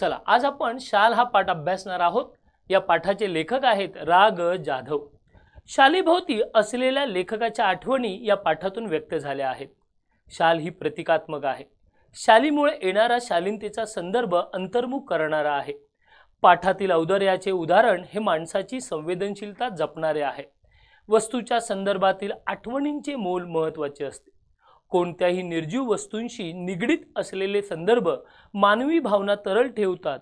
चला आज आपण शाल हा पाठ अभ्यासणार आहोत या पाठाचे लेखक आहेत राग जाधव शालीभोवती असलेल्या लेखकाच्या आठवणी या पाठातून व्यक्त झाल्या आहेत शाल ही प्रतिकात्मक आहे शालीमुळे येणारा शालीनतेचा संदर्भ अंतर्मुख करणारा आहे पाठातील औदर्याचे उदाहरण हे माणसाची संवेदनशीलता जपणारे आहे वस्तूच्या संदर्भातील आठवणींचे मोल महत्त्वाचे असते कोणत्याही निर्जीव वस्तूंशी निगडीत असलेले संदर्भ मानवी भावना तरल ठेवतात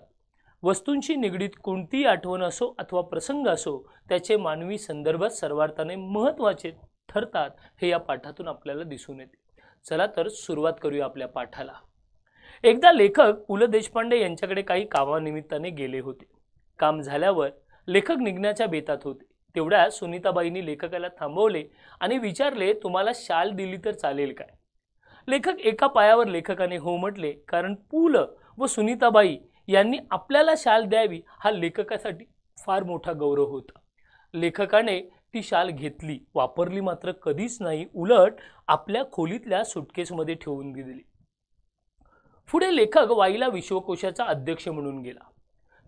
वस्तूंशी निगडीत कोणतीही आठवण असो अथवा प्रसंग असो त्याचे मानवी संदर्भ सर्वार्थाने महत्त्वाचे ठरतात हे या पाठातून आपल्याला दिसून येते चला तर सुरुवात करूया आपल्या पाठाला एकदा लेखक पु ल देशपांडे यांच्याकडे काही कामानिमित्ताने गेले होते काम झाल्यावर लेखक निघण्याच्या बेतात होते तेवढ्या सुनीताबाईंनी लेखकाला थांबवले आणि विचारले तुम्हाला शाल दिली तर चालेल काय लेखक एका पायावर लेखकाने हो म्हटले कारण पु ल व सुनीताबाई यांनी आपल्याला शाल द्यावी हा लेखकासाठी फार मोठा गौरव होता लेखकाने ती शाल घेतली वापरली मात्र कधीच नाही उलट आपल्या खोलीतल्या सुटकेसमध्ये ठेवून दिली पुढे लेखक वाईला विश्वकोशाचा अध्यक्ष म्हणून गेला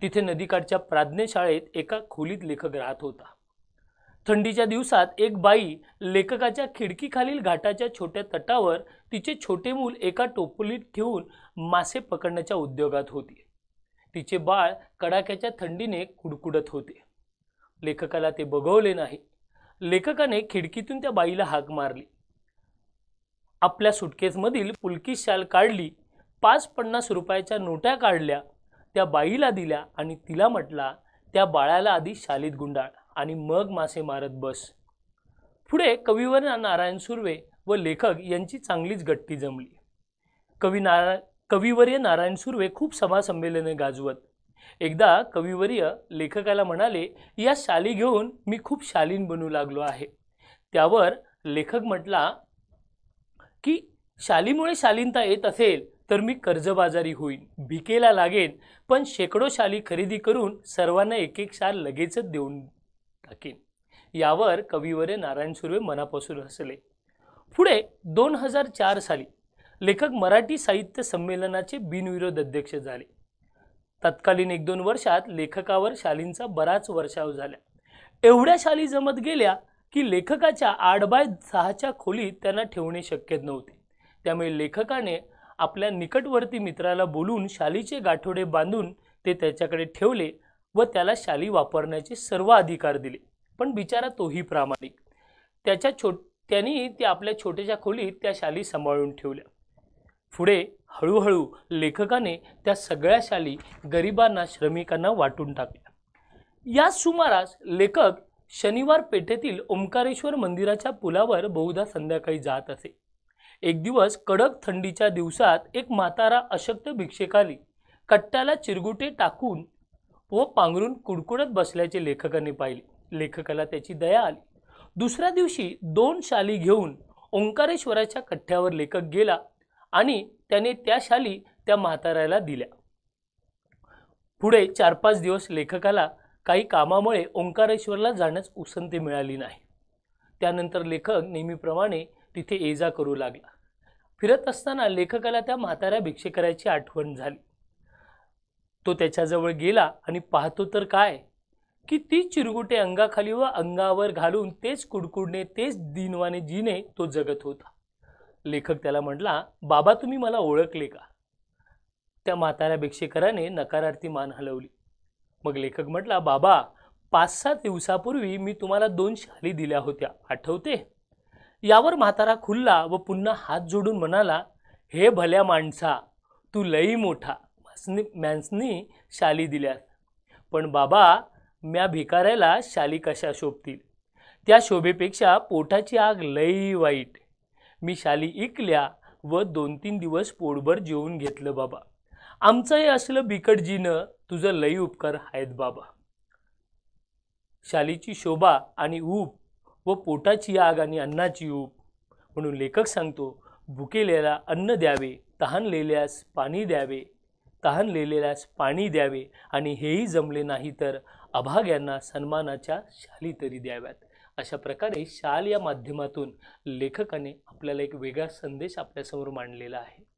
तिथे नदीकाठच्या प्राज्ञशाळेत एका खोलीत लेखक राहत होता थंडीच्या दिवसात एक बाई लेखकाच्या खिडकीखालील घाटाच्या छोट्या तटावर तिचे छोटे मूल एका टोपलीत ठेवून मासे पकडण्याच्या उद्योगात होती तिचे बाळ कडाक्याच्या थंडीने कुडकुडत होते लेखकाला ते बघवले नाही लेखकाने खिडकीतून त्या बाईला हाक मारली आपल्या सुटकेसमधील पुलकी शाल काढली पाच पन्नास रुपयाच्या नोट्या काढल्या त्या बाईला दिल्या आणि तिला म्हटला त्या बाळाला आधी शालीत गुंडाळ आणि मग मासे मारत बस पुढे कवीवर नारायण सुर्वे व लेखक यांची चांगलीच गट्टी जमली कवी नारा कविवर्य नारायण सुर्वे खूप संमेलने गाजवत एकदा कविवर्य लेखकाला म्हणाले या शाली घेऊन मी खूप शालीन बनू लागलो आहे त्यावर लेखक म्हटला की शालीमुळे शालीनता येत असेल तर मी कर्जबाजारी होईन भिकेला लागेन पण शेकडो शाली खरेदी करून सर्वांना एक एक शाल लगेचच देऊन टाकेन यावर कवीवरे नारायण सुर्वे मनापासून हसले पुढे दोन हजार चार साली लेखक मराठी साहित्य संमेलनाचे बिनविरोध अध्यक्ष झाले तत्कालीन एक दोन वर्षात लेखकावर शालींचा बराच वर्षाव झाला एवढ्या शाली जमत गेल्या की लेखकाच्या आठ बाय सहाच्या खोलीत त्यांना ठेवणे शक्य नव्हते त्यामुळे लेखकाने आपल्या निकटवर्ती मित्राला बोलून शालीचे गाठोडे बांधून ते त्याच्याकडे ठेवले व त्याला शाली वापरण्याचे सर्व अधिकार दिले पण बिचारा तोही प्रामाणिक त्याच्या छो त्यांनी त्या आपल्या छोट्याच्या खोलीत त्या शाली सांभाळून ठेवल्या पुढे हळूहळू लेखकाने त्या सगळ्या शाली गरिबांना श्रमिकांना वाटून टाकल्या या सुमारास लेखक शनिवार पेठेतील ओंकारेश्वर मंदिराच्या पुलावर बहुधा संध्याकाळी जात असे एक दिवस कडक थंडीच्या दिवसात एक म्हातारा अशक्त भिक्षेकाली कट्ट्याला चिरगुटे टाकून व पांघरून कुडकुडत बसल्याचे लेखकाने पाहिले लेखकाला त्याची दया आली दुसऱ्या दिवशी दोन शाली घेऊन ओंकारेश्वराच्या कठ्ठ्यावर लेखक गेला आणि त्याने त्या शाली त्या म्हाताऱ्याला दिल्या पुढे चार पाच दिवस लेखकाला काही कामामुळे ओंकारेश्वरला जाण्यास उसंती मिळाली नाही त्यानंतर लेखक नेहमीप्रमाणे तिथे ये जा करू लागला फिरत असताना लेखकाला त्या म्हाताऱ्या करायची आठवण झाली तो त्याच्याजवळ गेला आणि पाहतो तर काय की ती चिरगुटे अंगाखाली व अंगावर घालून तेच कुडकुडणे तेच दिनवाने जीने तो जगत होता लेखक त्याला म्हटला बाबा तुम्ही मला ओळखले का त्या म्हाताऱ्या भिक्षेकराने नकारार्थी मान हलवली मग लेखक म्हटला बाबा पाच सात दिवसापूर्वी मी तुम्हाला दोन शाली दिल्या होत्या आठवते यावर म्हातारा खुलला व पुन्हा हात जोडून म्हणाला हे भल्या माणसा तू लई मोठा मॅन्सनी मॅन्सनी शाली दिल्या पण बाबा म्या भिकाऱ्याला शाली कशा शोभतील त्या शोभेपेक्षा पोटाची आग लई वाईट मी शाली इकल्या व दोन तीन दिवस पोटभर जेवून घेतलं बाबा आमचं हे असलं बिकटजीनं तुझं लई उपकार आहेत बाबा शालीची शोभा आणि ऊब व पोटाची आग आणि अन्नाची ऊब म्हणून लेखक सांगतो भुकेलेला अन्न द्यावे तहानलेल्यास पाणी द्यावे तहानलेल्यास पाणी द्यावे आणि हेही जमले नाही तर अभाग्यांना सन्मानाच्या शाली तरी द्याव्यात अशा प्रकारे शाल या माध्यमातून लेखकाने आपल्याला एक वेगळा संदेश आपल्यासमोर मांडलेला आहे